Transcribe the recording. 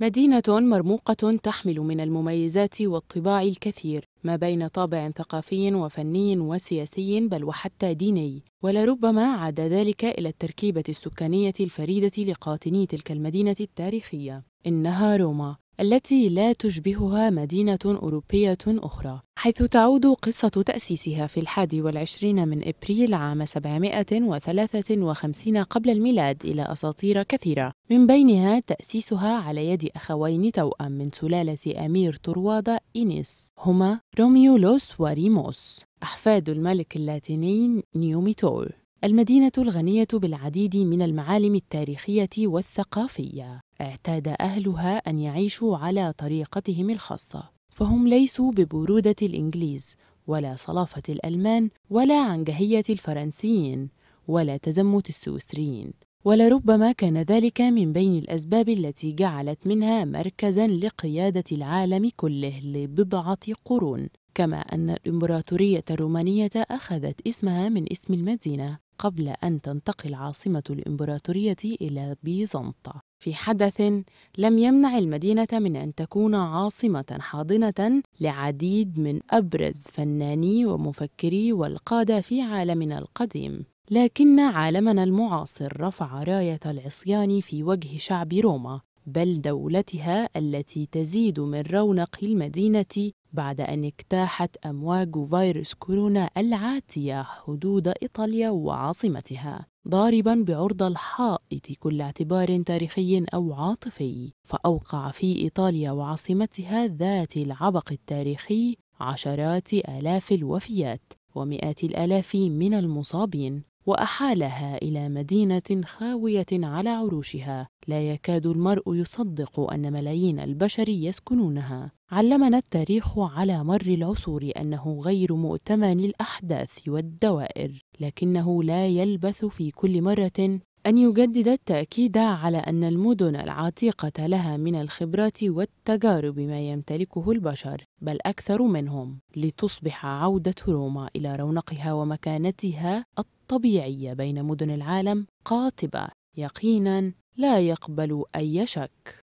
مدينة مرموقة تحمل من المميزات والطباع الكثير ما بين طابع ثقافي وفني وسياسي بل وحتى ديني ولربما عاد ذلك إلى التركيبة السكانية الفريدة لقاطني تلك المدينة التاريخية إنها روما التي لا تشبهها مدينة أوروبية أخرى حيث تعود قصة تأسيسها في الحادي والعشرين من إبريل عام 753 قبل الميلاد إلى أساطير كثيرة من بينها تأسيسها على يد أخوين توأم من سلالة أمير طروادة إنيس هما روميولوس وريموس أحفاد الملك اللاتيني نيوميتور المدينة الغنية بالعديد من المعالم التاريخية والثقافية، اعتاد أهلها أن يعيشوا على طريقتهم الخاصة، فهم ليسوا ببرودة الإنجليز، ولا صلافة الألمان، ولا عنجهية الفرنسيين، ولا تزمت السويسريين، ولربما كان ذلك من بين الأسباب التي جعلت منها مركزًا لقيادة العالم كله لبضعة قرون، كما أن الإمبراطورية الرومانية أخذت اسمها من اسم المدينة قبل أن تنتقل عاصمة الإمبراطورية إلى بيزنطة في حدث لم يمنع المدينة من أن تكون عاصمة حاضنة لعديد من أبرز فناني ومفكري والقادة في عالمنا القديم لكن عالمنا المعاصر رفع راية العصيان في وجه شعب روما بل دولتها التي تزيد من رونق المدينة بعد أن اجتاحت أمواج فيروس كورونا العاتية حدود إيطاليا وعاصمتها ضاربا بعرض الحائط كل اعتبار تاريخي أو عاطفي فأوقع في إيطاليا وعاصمتها ذات العبق التاريخي عشرات آلاف الوفيات ومئات الآلاف من المصابين واحالها الى مدينه خاويه على عروشها لا يكاد المرء يصدق ان ملايين البشر يسكنونها علمنا التاريخ على مر العصور انه غير مؤتمن الاحداث والدوائر لكنه لا يلبث في كل مره أن يجدد التأكيد على أن المدن العتيقة لها من الخبرات والتجارب ما يمتلكه البشر بل أكثر منهم لتصبح عودة روما إلى رونقها ومكانتها الطبيعيه بين مدن العالم قاطبة يقينا لا يقبل أي شك